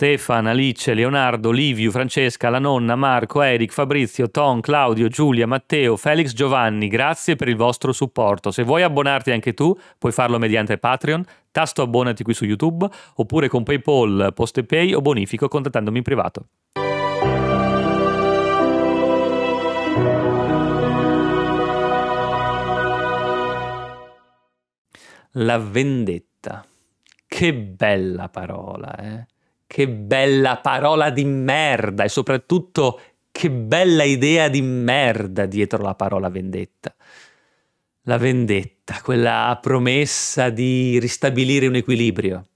Stefano, Alice, Leonardo, Livio, Francesca, la nonna, Marco, Eric, Fabrizio, Tom, Claudio, Giulia, Matteo, Felix, Giovanni, grazie per il vostro supporto. Se vuoi abbonarti anche tu, puoi farlo mediante Patreon, tasto abbonati qui su YouTube, oppure con PayPal, PostePay o Bonifico contattandomi in privato. La vendetta. Che bella parola, eh? Che bella parola di merda e soprattutto che bella idea di merda dietro la parola vendetta. La vendetta, quella promessa di ristabilire un equilibrio.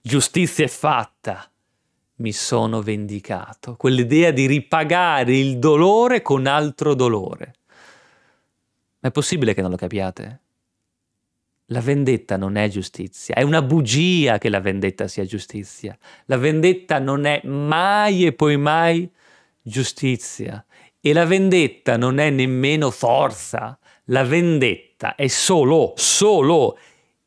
Giustizia è fatta, mi sono vendicato. Quell'idea di ripagare il dolore con altro dolore. Ma è possibile che non lo capiate? La vendetta non è giustizia, è una bugia che la vendetta sia giustizia. La vendetta non è mai e poi mai giustizia. E la vendetta non è nemmeno forza. La vendetta è solo, solo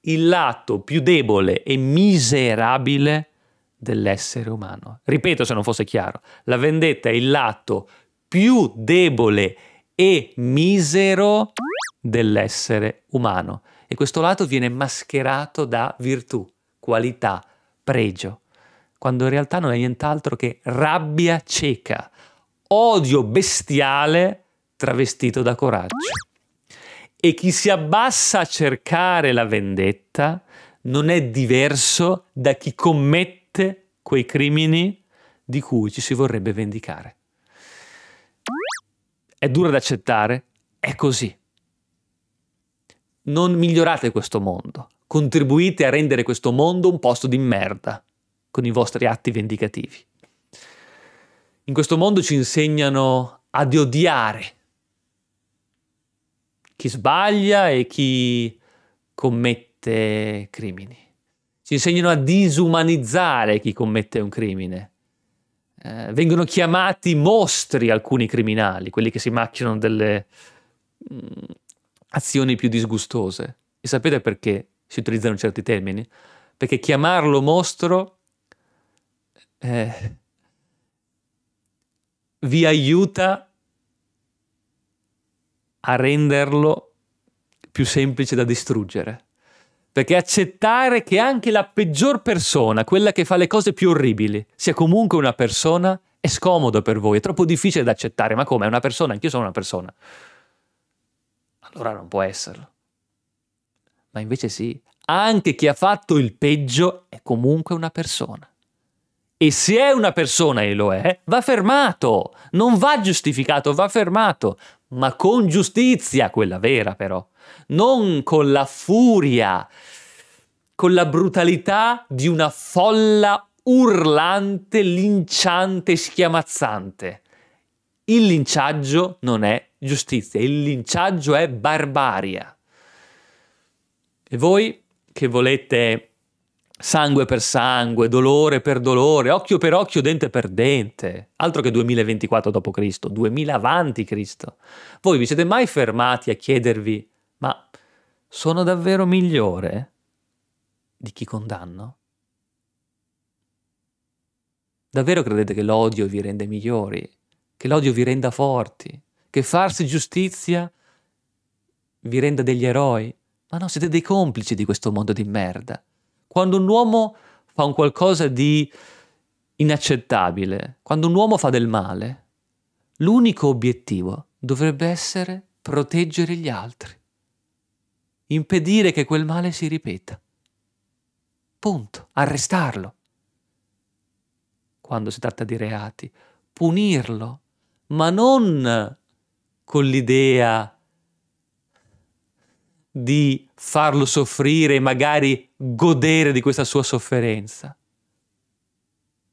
il lato più debole e miserabile dell'essere umano. Ripeto se non fosse chiaro, la vendetta è il lato più debole e misero dell'essere umano e questo lato viene mascherato da virtù, qualità, pregio, quando in realtà non è nient'altro che rabbia cieca, odio bestiale travestito da coraggio. E chi si abbassa a cercare la vendetta non è diverso da chi commette quei crimini di cui ci si vorrebbe vendicare. È dura da accettare, è così non migliorate questo mondo, contribuite a rendere questo mondo un posto di merda con i vostri atti vendicativi. In questo mondo ci insegnano ad odiare chi sbaglia e chi commette crimini. Ci insegnano a disumanizzare chi commette un crimine. Eh, vengono chiamati mostri alcuni criminali, quelli che si macchiano delle mm, azioni più disgustose. E sapete perché si utilizzano certi termini? Perché chiamarlo mostro eh, vi aiuta a renderlo più semplice da distruggere. Perché accettare che anche la peggior persona, quella che fa le cose più orribili, sia comunque una persona, è scomodo per voi, è troppo difficile da accettare. Ma come? È una persona, anch'io sono una persona allora non può esserlo. Ma invece sì, anche chi ha fatto il peggio è comunque una persona. E se è una persona e lo è, va fermato, non va giustificato, va fermato, ma con giustizia, quella vera però, non con la furia, con la brutalità di una folla urlante, linciante, schiamazzante. Il linciaggio non è giustizia, il linciaggio è barbaria. E voi che volete sangue per sangue, dolore per dolore, occhio per occhio, dente per dente, altro che 2024 d.C., 2000 avanti Cristo, voi vi siete mai fermati a chiedervi, ma sono davvero migliore di chi condanno? Davvero credete che l'odio vi rende migliori? Che l'odio vi renda forti? che farsi giustizia vi renda degli eroi, ma no, siete dei complici di questo mondo di merda. Quando un uomo fa un qualcosa di inaccettabile, quando un uomo fa del male, l'unico obiettivo dovrebbe essere proteggere gli altri, impedire che quel male si ripeta. Punto, arrestarlo. Quando si tratta di reati, punirlo, ma non con l'idea di farlo soffrire e magari godere di questa sua sofferenza.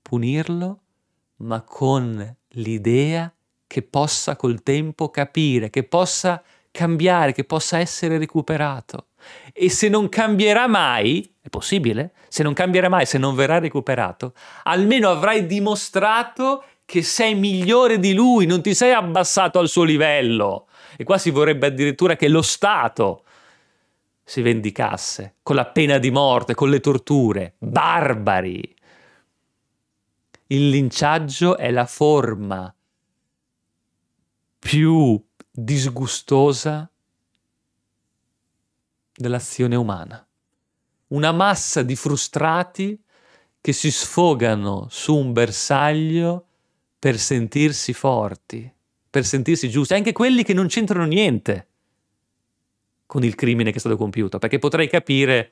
Punirlo, ma con l'idea che possa col tempo capire, che possa cambiare, che possa essere recuperato. E se non cambierà mai, è possibile, se non cambierà mai, se non verrà recuperato, almeno avrai dimostrato che sei migliore di lui, non ti sei abbassato al suo livello. E qua si vorrebbe addirittura che lo Stato si vendicasse con la pena di morte, con le torture, barbari. Il linciaggio è la forma più disgustosa dell'azione umana. Una massa di frustrati che si sfogano su un bersaglio per sentirsi forti, per sentirsi giusti, anche quelli che non c'entrano niente con il crimine che è stato compiuto, perché potrei capire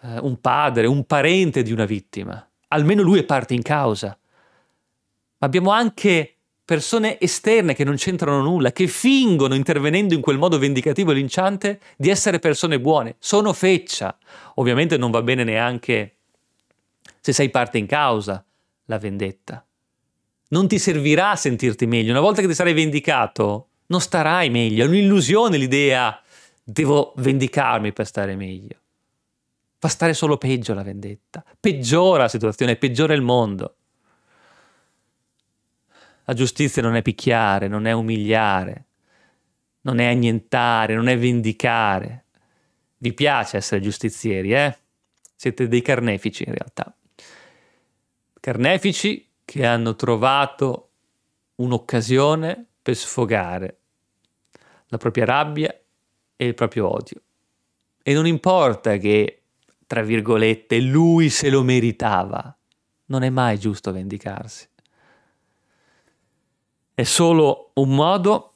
eh, un padre, un parente di una vittima, almeno lui è parte in causa, ma abbiamo anche persone esterne che non c'entrano nulla, che fingono, intervenendo in quel modo vendicativo e linciante, di essere persone buone. Sono feccia. Ovviamente non va bene neanche se sei parte in causa la vendetta non ti servirà a sentirti meglio. Una volta che ti sarai vendicato, non starai meglio. È un'illusione l'idea devo vendicarmi per stare meglio. Fa stare solo peggio la vendetta. Peggiora la situazione, peggiora il mondo. La giustizia non è picchiare, non è umiliare, non è annientare, non è vendicare. Vi piace essere giustizieri, eh? Siete dei carnefici in realtà. Carnefici che hanno trovato un'occasione per sfogare la propria rabbia e il proprio odio. E non importa che, tra virgolette, lui se lo meritava, non è mai giusto vendicarsi. È solo un modo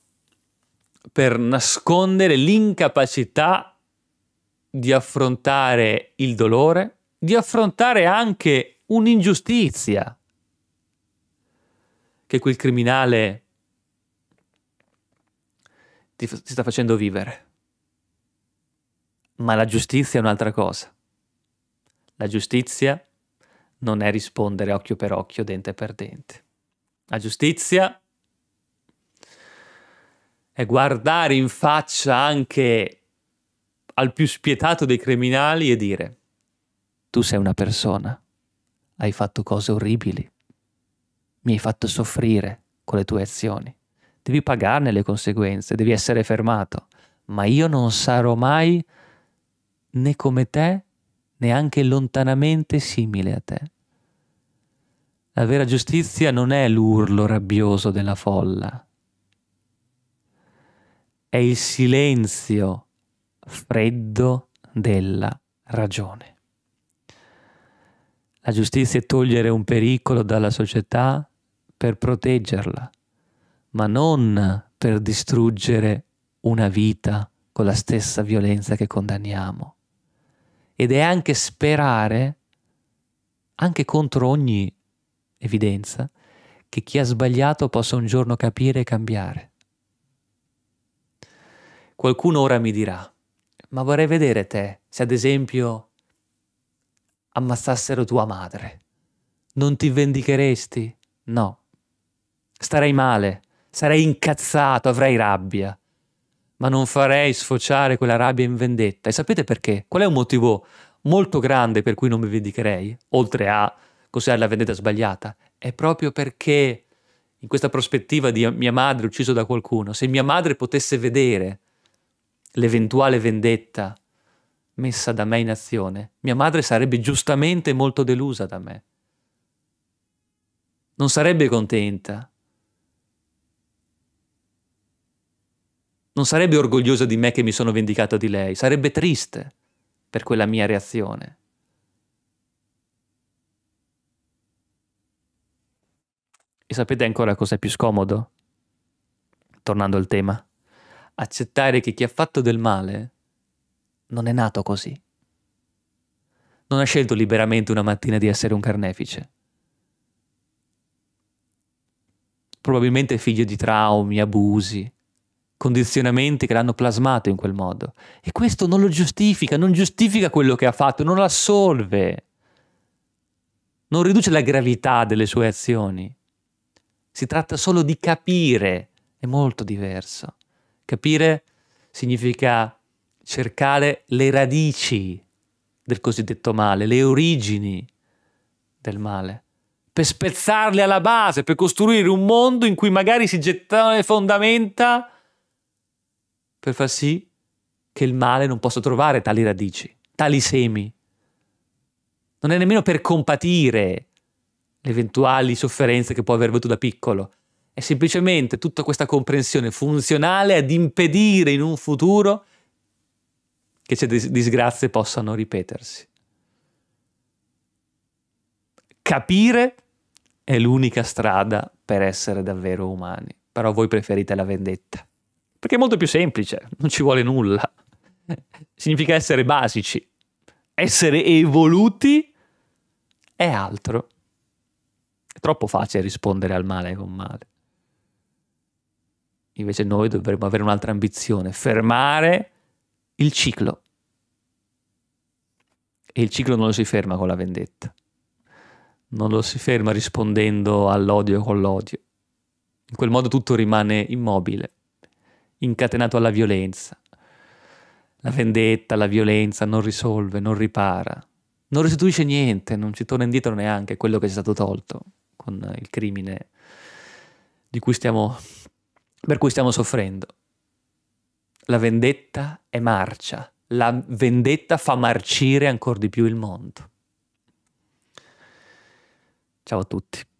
per nascondere l'incapacità di affrontare il dolore, di affrontare anche un'ingiustizia, che quel criminale ti, ti sta facendo vivere. Ma la giustizia è un'altra cosa. La giustizia non è rispondere occhio per occhio, dente per dente. La giustizia è guardare in faccia anche al più spietato dei criminali e dire tu sei una persona, hai fatto cose orribili, mi hai fatto soffrire con le tue azioni. Devi pagarne le conseguenze, devi essere fermato. Ma io non sarò mai né come te, né anche lontanamente simile a te. La vera giustizia non è l'urlo rabbioso della folla, è il silenzio freddo della ragione. La giustizia è togliere un pericolo dalla società per proteggerla, ma non per distruggere una vita con la stessa violenza che condanniamo. Ed è anche sperare, anche contro ogni evidenza, che chi ha sbagliato possa un giorno capire e cambiare. Qualcuno ora mi dirà, ma vorrei vedere te se ad esempio ammazzassero tua madre. Non ti vendicheresti? No starei male, sarei incazzato, avrei rabbia, ma non farei sfociare quella rabbia in vendetta. E sapete perché? Qual è un motivo molto grande per cui non mi vendicherei, oltre a cos'è la vendetta sbagliata? È proprio perché in questa prospettiva di mia madre ucciso da qualcuno, se mia madre potesse vedere l'eventuale vendetta messa da me in azione, mia madre sarebbe giustamente molto delusa da me. Non sarebbe contenta, Non sarebbe orgogliosa di me che mi sono vendicato di lei, sarebbe triste per quella mia reazione. E sapete ancora cos'è più scomodo? Tornando al tema, accettare che chi ha fatto del male non è nato così. Non ha scelto liberamente una mattina di essere un carnefice. Probabilmente figlio di traumi, abusi, condizionamenti che l'hanno plasmato in quel modo. E questo non lo giustifica, non giustifica quello che ha fatto, non lo assolve, non riduce la gravità delle sue azioni. Si tratta solo di capire, è molto diverso. Capire significa cercare le radici del cosiddetto male, le origini del male, per spezzarle alla base, per costruire un mondo in cui magari si gettano le fondamenta per far sì che il male non possa trovare tali radici, tali semi. Non è nemmeno per compatire le eventuali sofferenze che può aver avuto da piccolo. È semplicemente tutta questa comprensione funzionale ad impedire in un futuro che queste disgrazie possano ripetersi. Capire è l'unica strada per essere davvero umani, però voi preferite la vendetta. Perché è molto più semplice, non ci vuole nulla. Significa essere basici. Essere evoluti è altro. È troppo facile rispondere al male con male. Invece noi dovremmo avere un'altra ambizione, fermare il ciclo. E il ciclo non lo si ferma con la vendetta, non lo si ferma rispondendo all'odio con l'odio. In quel modo tutto rimane immobile incatenato alla violenza. La vendetta, la violenza non risolve, non ripara, non restituisce niente, non ci torna indietro neanche quello che ci è stato tolto con il crimine cui stiamo, per cui stiamo soffrendo. La vendetta è marcia, la vendetta fa marcire ancora di più il mondo. Ciao a tutti.